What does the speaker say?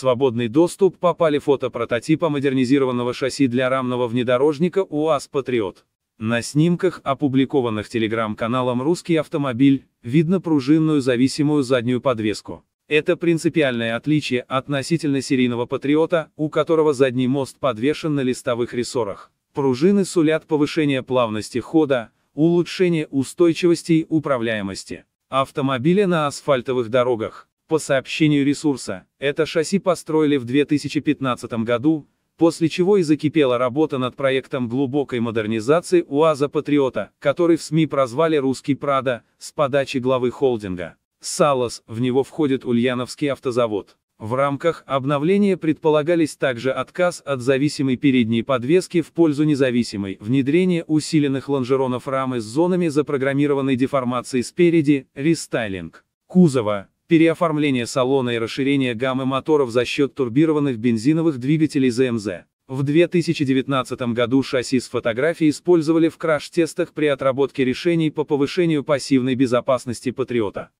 свободный доступ попали фото прототипа модернизированного шасси для рамного внедорожника УАЗ «Патриот». На снимках, опубликованных телеграм-каналом «Русский автомобиль», видно пружинную зависимую заднюю подвеску. Это принципиальное отличие относительно серийного «Патриота», у которого задний мост подвешен на листовых рессорах. Пружины сулят повышение плавности хода, улучшение устойчивости и управляемости автомобиля на асфальтовых дорогах. По сообщению ресурса, это шасси построили в 2015 году, после чего и закипела работа над проектом глубокой модернизации УАЗа «Патриота», который в СМИ прозвали «Русский Прада» с подачи главы холдинга. «Салос», в него входит Ульяновский автозавод. В рамках обновления предполагались также отказ от зависимой передней подвески в пользу независимой, внедрение усиленных лонжеронов рамы с зонами запрограммированной деформации спереди, рестайлинг кузова, переоформление салона и расширение гаммы моторов за счет турбированных бензиновых двигателей ЗМЗ. В 2019 году шасси с фотографией использовали в краш-тестах при отработке решений по повышению пассивной безопасности Патриота.